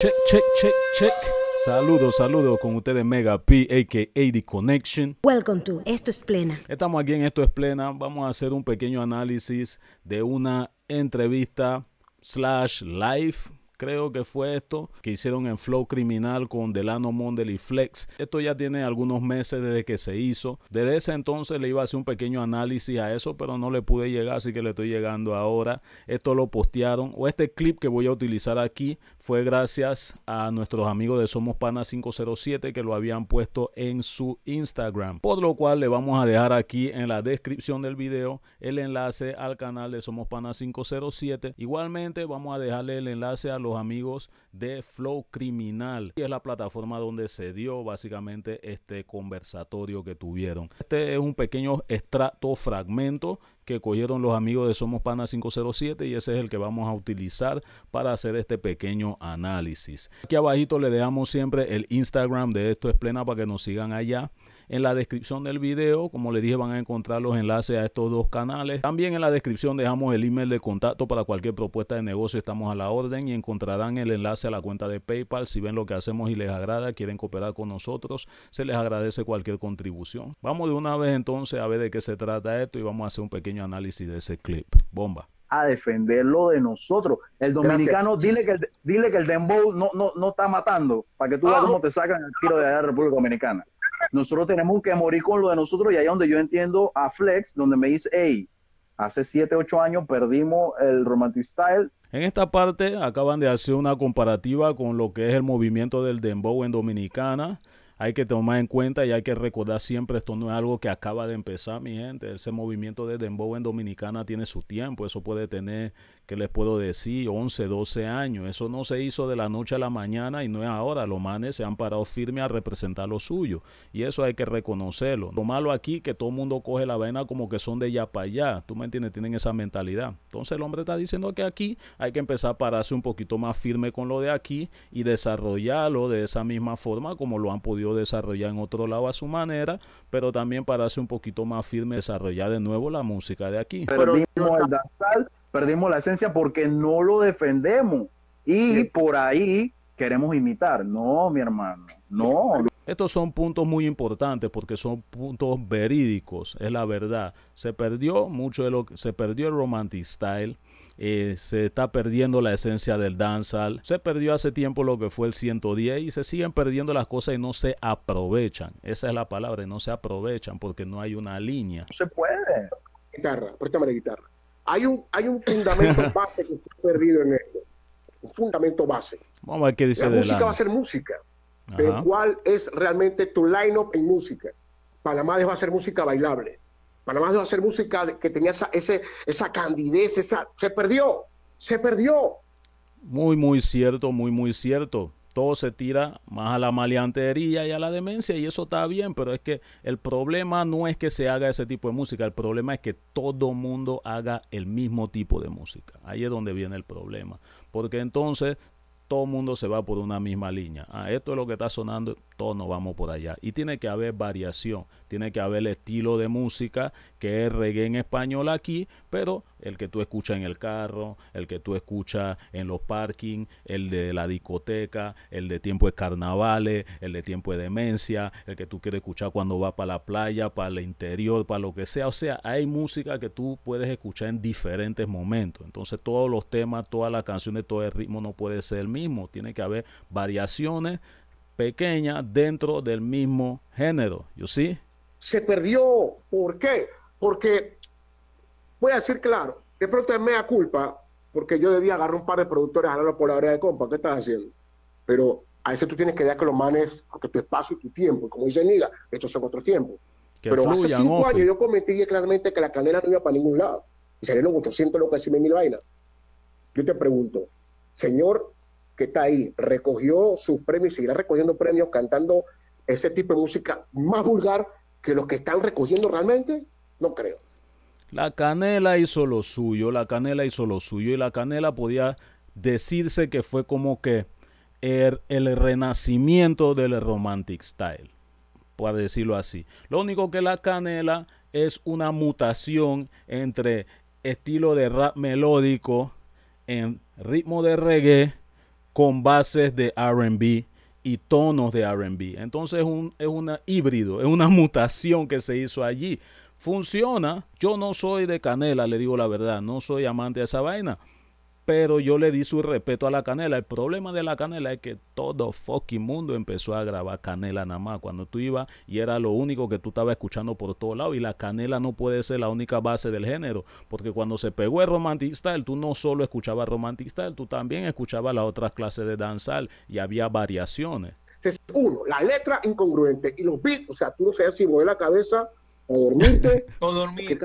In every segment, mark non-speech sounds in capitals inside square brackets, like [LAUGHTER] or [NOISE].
Check, check, check, check. Saludos, saludos con ustedes Mega P, aka Connection. Welcome to Esto es Plena. Estamos aquí en Esto es Plena. Vamos a hacer un pequeño análisis de una entrevista slash live creo que fue esto, que hicieron en Flow Criminal con Delano Mondel y Flex. Esto ya tiene algunos meses desde que se hizo. Desde ese entonces le iba a hacer un pequeño análisis a eso, pero no le pude llegar, así que le estoy llegando ahora. Esto lo postearon, o este clip que voy a utilizar aquí fue gracias a nuestros amigos de Somos Pana 507 que lo habían puesto en su Instagram. Por lo cual le vamos a dejar aquí en la descripción del video el enlace al canal de Somos Pana 507. Igualmente vamos a dejarle el enlace a los amigos de Flow Criminal. Y es la plataforma donde se dio básicamente este conversatorio que tuvieron. Este es un pequeño extracto, fragmento que cogieron los amigos de Somos Pana 507 y ese es el que vamos a utilizar para hacer este pequeño análisis. Aquí abajito le dejamos siempre el Instagram de Esto es Plena para que nos sigan allá. En la descripción del video, como les dije, van a encontrar los enlaces a estos dos canales. También en la descripción dejamos el email de contacto para cualquier propuesta de negocio. Estamos a la orden y encontrarán el enlace a la cuenta de PayPal. Si ven lo que hacemos y les agrada, quieren cooperar con nosotros, se les agradece cualquier contribución. Vamos de una vez entonces a ver de qué se trata esto y vamos a hacer un pequeño análisis de ese clip. Bomba a defenderlo de nosotros. El dominicano, dile que el, dile que el Dembow no, no, está matando, para que tú veas ah, cómo te sacan el tiro de allá de la República Dominicana nosotros tenemos que morir con lo de nosotros y ahí es donde yo entiendo a Flex, donde me dice, hey, hace 7, 8 años perdimos el Romantic Style. En esta parte acaban de hacer una comparativa con lo que es el movimiento del dembow en Dominicana hay que tomar en cuenta y hay que recordar siempre, esto no es algo que acaba de empezar, mi gente. Ese movimiento de Dembow en Dominicana tiene su tiempo, eso puede tener, ¿qué les puedo decir? 11, 12 años. Eso no se hizo de la noche a la mañana y no es ahora. Los manes se han parado firme a representar lo suyo y eso hay que reconocerlo. Lo malo aquí que todo el mundo coge la vaina como que son de ya para allá, tú me entiendes, tienen esa mentalidad. Entonces el hombre está diciendo que aquí hay que empezar a pararse un poquito más firme con lo de aquí y desarrollarlo de esa misma forma como lo han podido desarrollar en otro lado a su manera, pero también para hacer un poquito más firme desarrollar de nuevo la música de aquí. Perdimos el danzal, perdimos la esencia porque no lo defendemos y por ahí queremos imitar. No, mi hermano, no. Estos son puntos muy importantes porque son puntos verídicos, es la verdad. Se perdió mucho de lo que se perdió el romantic style eh, se está perdiendo la esencia del dancehall. Se perdió hace tiempo lo que fue el 110 y se siguen perdiendo las cosas y no se aprovechan. Esa es la palabra, no se aprovechan porque no hay una línea. No se puede. Guitarra, préstame la guitarra. Hay un, hay un fundamento [LAUGHS] base que se ha perdido en esto. Un fundamento base. Vamos a ver qué dice La música va a ser música. ¿cuál es realmente tu line-up en música? Panamá va a ser música bailable. Panamá más de hacer música que tenía esa, esa candidez, esa, se perdió, se perdió. Muy, muy cierto, muy, muy cierto. Todo se tira más a la maleantería y a la demencia y eso está bien, pero es que el problema no es que se haga ese tipo de música, el problema es que todo mundo haga el mismo tipo de música. Ahí es donde viene el problema, porque entonces todo el mundo se va por una misma línea. Ah, esto es lo que está sonando, todos nos vamos por allá. Y tiene que haber variación, tiene que haber el estilo de música que es reggae en español aquí, pero el que tú escuchas en el carro, el que tú escuchas en los parking, el de la discoteca, el de tiempo de carnavales, el de tiempo de demencia, el que tú quieres escuchar cuando vas para la playa, para el interior, para lo que sea. O sea, hay música que tú puedes escuchar en diferentes momentos. Entonces todos los temas, todas las canciones, todo el ritmo no puede ser el mismo mismo. Tiene que haber variaciones pequeñas dentro del mismo género. ¿Yo sí? Se perdió. ¿Por qué? Porque, voy a decir claro, de pronto es mea culpa, porque yo debía agarrar un par de productores a la por la área de compra ¿Qué estás haciendo? Pero a veces tú tienes que dar que lo manes, porque tu espacio y tu tiempo, como dice Niga, estos son otros tiempos. Pero hace cinco años yo cometí claramente que la canela no iba para ningún lado. Y salieron 800 que y mil vainas. Yo te pregunto, señor que está ahí, recogió sus premios y seguirá recogiendo premios cantando ese tipo de música más vulgar que los que están recogiendo realmente? No creo. La canela hizo lo suyo, la canela hizo lo suyo y la canela podía decirse que fue como que er, el, renacimiento del romantic style, por decirlo así. Lo único que la canela es una mutación entre estilo de rap melódico en ritmo de reggae con bases de RB y tonos de RB. Entonces un, es un híbrido, es una [LAUGHS] mutación que se hizo allí. Funciona. Yo no soy de canela, le digo la verdad, no soy amante de esa vaina pero yo le di su respeto a la canela. El problema de la canela es que todo fucking mundo empezó a grabar canela nada más cuando tú ibas y era lo único que tú estabas escuchando por todos lados. Y la canela no puede ser la única base del género, porque cuando se pegó el romantic style, tú no solo escuchabas romantic style, tú también escuchabas las otras clases de danzal y había variaciones. Uno, la letra incongruente y los beats, o sea, tú no sabes si mueve la cabeza [LAUGHS] ¿O dormiste? dormir.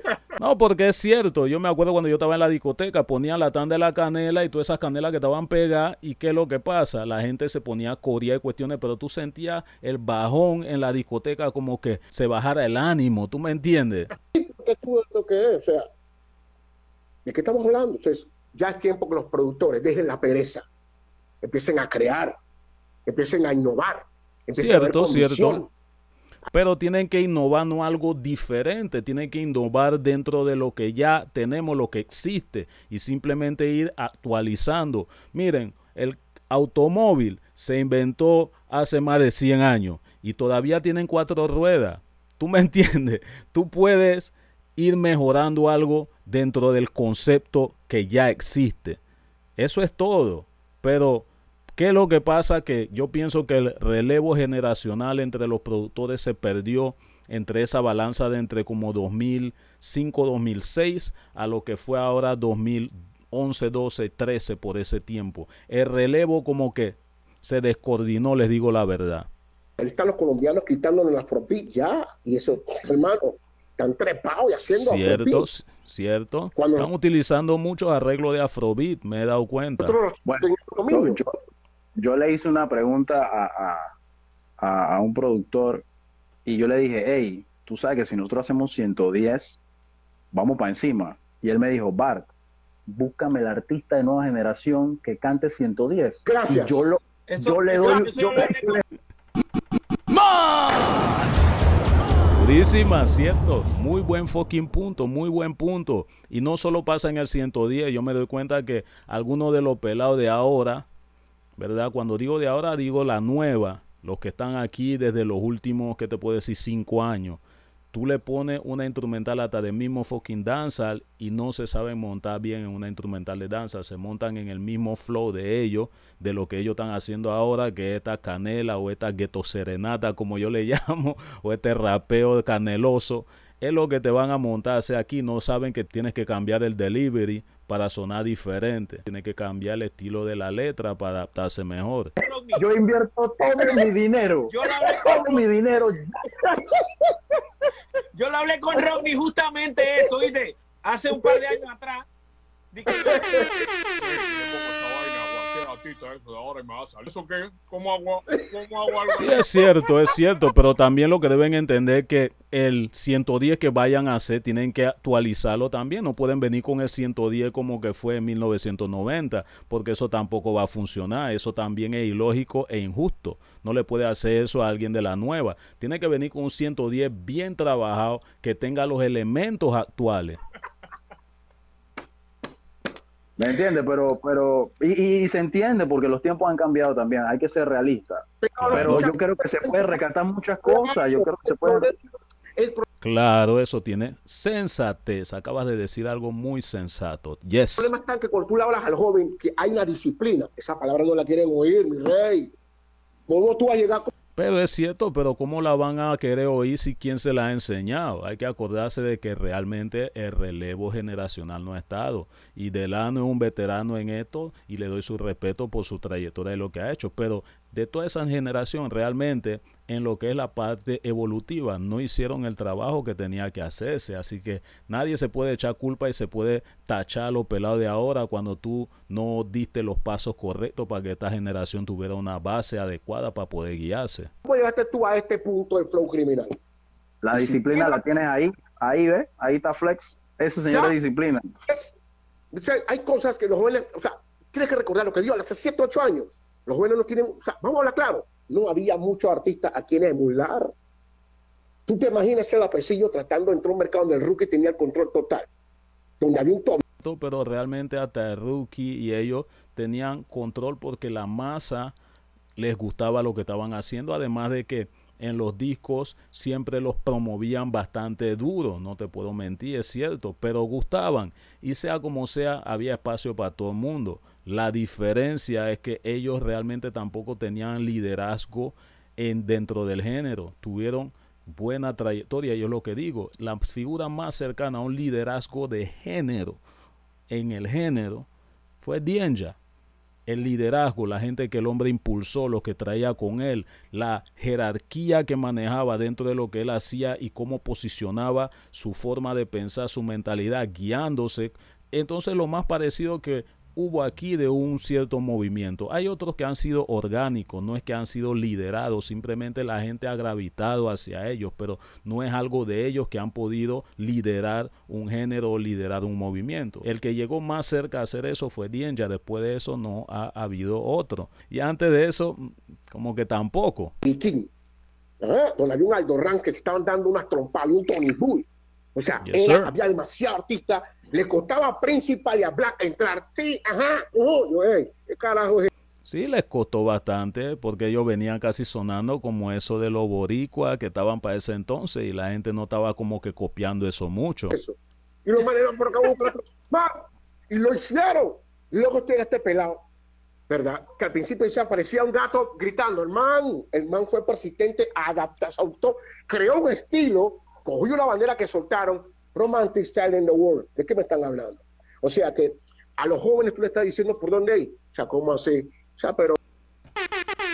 [LAUGHS] No, porque es cierto, yo me acuerdo cuando yo estaba en la discoteca, ponían la tanda de la canela y todas esas canelas que estaban pegadas y qué es lo que pasa, la gente se ponía a de cuestiones, pero tú sentías el bajón en la discoteca como que se bajara el ánimo, ¿tú me entiendes? porque tú lo que es? O sea, ¿de qué estamos hablando? Entonces, ya es tiempo que los productores dejen la pereza, empiecen a crear, empiecen a innovar, empiecen cierto, a cierto pero tienen que innovar no algo diferente, tienen que innovar dentro de lo que ya tenemos, lo que existe y simplemente ir actualizando. Miren, el automóvil se inventó hace más de 100 años y todavía tienen cuatro ruedas. ¿Tú me [LAUGHS] entiendes? Tú puedes ir mejorando algo dentro del concepto que ya existe. Eso es todo, pero ¿Qué es lo que pasa? Que yo pienso que el relevo generacional entre los productores se perdió entre esa balanza de entre como 2005-2006 a lo que fue ahora 2011, 12, 13 por ese tiempo. El relevo como que se descoordinó, les digo la verdad. están los colombianos quitándonos la AfroBit ya, y eso, hermano, están trepados y haciendo Cierto, cierto. están utilizando muchos arreglos de Afrobeat, me he dado cuenta yo le hice una pregunta a, un productor y yo le dije, hey, tú sabes que si nosotros hacemos 110, vamos para encima. Y él me dijo, Bart, búscame el artista de nueva generación que cante 110. Gracias. Y yo, lo, yo le doy... Yo cierto. Muy buen fucking punto, muy buen punto. Y no solo pasa en el 110, yo me doy cuenta que algunos de los pelados de ahora ¿verdad? Cuando digo de ahora, digo la nueva, los que están aquí desde los últimos, que te puedo decir, cinco años. Tú le pones una instrumental hasta del mismo fucking danzal y no se saben montar bien en una instrumental de danza. Se montan en el mismo flow de ellos, de lo que ellos están haciendo ahora, que esta canela o esta gueto serenata, como yo le [LAUGHS] llamo, o este rapeo caneloso. Es lo que te van a montar. sea, aquí no saben que tienes que cambiar el delivery para sonar diferente. Tiene que cambiar el estilo de la letra para adaptarse mejor. Yo invierto todo mi dinero. Yo hablé con... todo mi dinero. Yo lo hablé con Romney justamente eso, Hace un par de años atrás. Dije, Sí, es cierto, es cierto, pero también lo que deben entender es que el 110 que vayan a hacer tienen que actualizarlo también. No pueden venir con el 110 como que fue en 1990, porque eso tampoco va a funcionar. Eso también es ilógico e injusto. No le puede hacer eso a alguien de la nueva. Tiene que venir con un 110 bien trabajado, que tenga los elementos actuales. ¿Me entiendes? Pero, pero, y, se entiende porque los tiempos han cambiado también, hay que ser realista. Pero yo creo que se puede recatar muchas cosas, yo creo que se puede... Claro, eso tiene sensatez. Acabas de decir algo muy sensato. Yes. El problema está que cuando tú le hablas al joven que hay una disciplina, esa palabra no la quieren oír, mi rey. ¿Cómo tú vas a llegar con pero es cierto, pero ¿cómo la van a querer oír si quién se la ha enseñado? Hay que acordarse de que realmente el relevo generacional no ha estado. Y Delano es un veterano en esto y le doy su respeto por su trayectoria y lo que ha hecho. Pero de toda esa generación realmente en lo que es la parte evolutiva. No hicieron el trabajo que tenía que hacerse. Así que nadie se puede echar culpa y se puede tachar lo pelado de ahora cuando tú no diste los pasos correctos para que esta generación tuviera una base adecuada para poder guiarse. ¿Cómo llegaste tú a este punto del flow criminal? La disciplina, la tienes ahí, ahí ves, ahí está Flex. Ese señor de disciplina. hay cosas que los jóvenes, o sea, tienes que recordar lo que dio hace 7, 8 años. Los jóvenes no tienen... vamos a hablar claro, no había muchos artistas a quienes emular. Tú te imaginas el Apecillo tratando de entrar a un mercado donde el rookie tenía el control total, donde había un Pero realmente hasta el rookie y ellos tenían control porque la masa les gustaba lo que estaban haciendo, además de que en los discos siempre los promovían bastante duro, no te puedo mentir, es cierto, pero gustaban y sea como sea, había espacio para todo el mundo. La diferencia es que ellos realmente tampoco tenían liderazgo en, dentro del género. Tuvieron buena trayectoria, yo lo que digo, la figura más cercana a un liderazgo de género en el género fue Dienja. El liderazgo, la gente que el hombre impulsó, lo que traía con él, la jerarquía que manejaba dentro de lo que él hacía y cómo posicionaba su forma de pensar, su mentalidad, guiándose. Entonces lo más parecido que hubo aquí de un cierto movimiento. Hay otros que han sido orgánicos, no es que han sido liderados, simplemente la gente ha gravitado hacia ellos, pero no es algo de ellos que han podido liderar un género o liderar un movimiento. El que llegó más cerca a hacer eso fue Dienja, después de eso no ha habido otro. Y antes de eso, como que tampoco. y donde había un que se estaban dando unas trompadas, un Tony O sea, había demasiados artistas le costaba Principal y a entrar. Sí, ajá, Sí, les costó bastante porque ellos venían casi sonando como eso de los boricua que estaban para ese entonces y la gente no estaba como que copiando eso mucho. Y lo hicieron. luego estoy este pelado, ¿verdad? Que al principio se aparecía un gato gritando, el man, el man fue persistente, adaptó, creó un estilo, cogió la bandera que soltaron romantic child in the world. ¿De qué me están hablando? O sea que a los jóvenes tú le estás diciendo por dónde ir. O sea, ¿cómo así? O sea, pero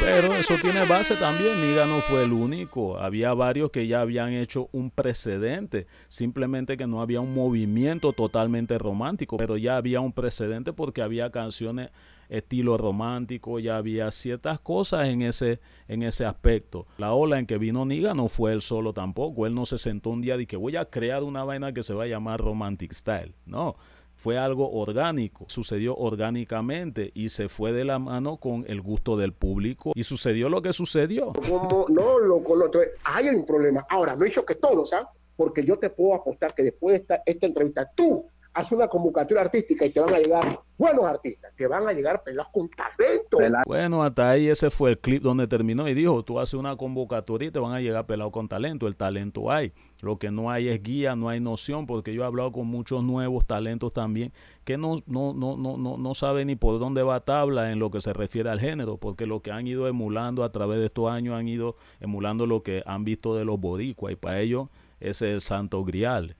pero eso tiene base también, Niga no fue el único, había varios que ya habían hecho un precedente, simplemente que no había un movimiento totalmente romántico, pero ya había un precedente porque había canciones estilo romántico, ya había ciertas cosas en ese, en ese aspecto. La ola en que vino Niga no fue él solo tampoco, él no se sentó un día y que voy a crear una vaina que se va a llamar Romantic Style, no fue algo orgánico, sucedió orgánicamente y se fue de la mano con el gusto del público y sucedió lo que sucedió. Como, no, loco, lo, hay un problema. Ahora, no he hecho que todo, ¿sabes? ¿ah? Porque yo te puedo apostar que después de esta, esta entrevista, tú Hace una convocatoria artística y te van a llegar buenos artistas, te van a llegar pelados con talento. Bueno, hasta ahí ese fue el clip donde terminó y dijo, tú haces una convocatoria y te van a llegar pelados con talento, el talento hay. Lo que no hay es guía, no hay noción, porque yo he hablado con muchos nuevos talentos también que no, no, no, no, no, no saben ni por dónde va tabla en lo que se refiere al género, porque lo que han ido emulando a través de estos años han ido emulando lo que han visto de los boricuas y para ellos es el santo grial.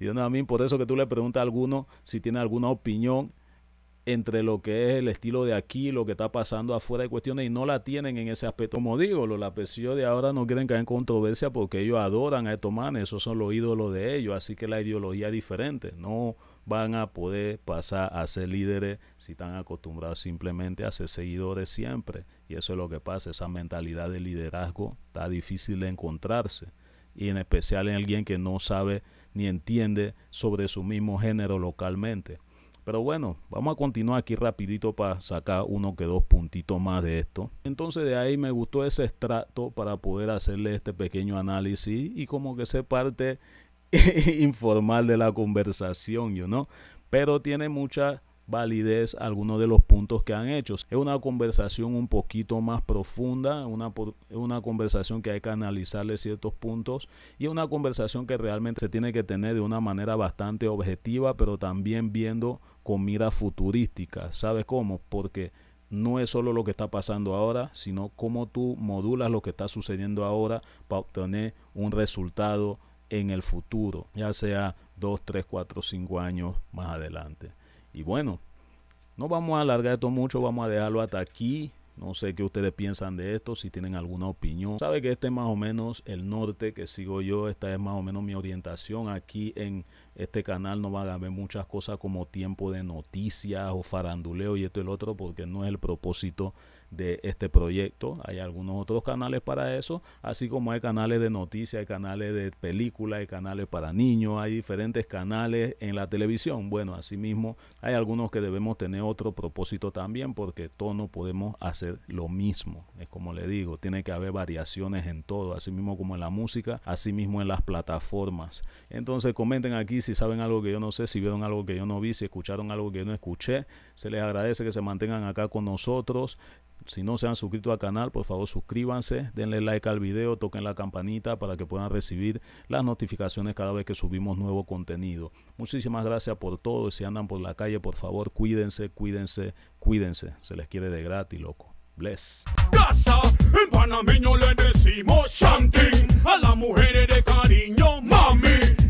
y [LAUGHS] a mí por eso que tú le preguntas a alguno si tiene alguna opinión entre lo que es el estilo de aquí, lo que está pasando afuera de cuestiones y no la tienen en ese aspecto. Como digo, los lapecios de ahora no quieren caer en controversia porque ellos adoran a estos manes, esos son los ídolos de ellos, así que la ideología es diferente, no van a poder pasar a ser líderes si están acostumbrados simplemente a ser seguidores siempre. Y eso es lo que pasa, esa mentalidad de liderazgo está difícil de encontrarse y en especial en alguien que no sabe ni entiende sobre su mismo género localmente. Pero bueno, vamos a continuar aquí rapidito para sacar uno que dos puntitos más de esto. Entonces de ahí me gustó ese extracto para poder hacerle este pequeño análisis y como que se parte [LAUGHS] informal de la conversación, yo no. Pero tiene mucha validez algunos de los puntos que han hecho. Es una conversación un poquito más profunda, una, una conversación que hay que analizarle ciertos puntos y una conversación que realmente se tiene que tener de una manera bastante objetiva, pero también viendo con mira futurística ¿Sabes cómo? Porque no es solo lo que está pasando ahora, sino cómo tú modulas lo que está sucediendo ahora para obtener un resultado en el futuro, ya sea 2, 3, 4, 5 años más adelante. Y bueno, no vamos a alargar esto mucho, vamos a dejarlo hasta aquí. No sé qué ustedes piensan de esto, si tienen alguna opinión. Sabe que este es más o menos el norte que sigo yo, esta es más o menos mi orientación aquí en este canal no va a ver muchas cosas como tiempo de noticias o faranduleo y esto y lo otro, porque no es el propósito de este proyecto. Hay algunos otros canales para eso, así como hay canales de noticias, hay canales de películas, hay canales para niños, hay diferentes canales en la televisión. Bueno, asimismo, hay algunos que debemos tener otro propósito también, porque todos no podemos hacer lo mismo. Es como le digo, tiene que haber variaciones en todo, así mismo como en la música, asimismo en las plataformas. Entonces, comenten aquí si saben algo que yo no sé, si vieron algo que yo no vi, si escucharon algo que yo no escuché. Se les agradece que se mantengan acá con nosotros. Si no se han suscrito al canal, por favor suscríbanse, denle like al video, toquen la campanita para que puedan recibir las notificaciones cada vez que subimos nuevo contenido. Muchísimas gracias por todo. Si andan por la calle, por favor, cuídense, cuídense, cuídense. Se les quiere de gratis, loco. Bless. Casa, le decimos a de cariño,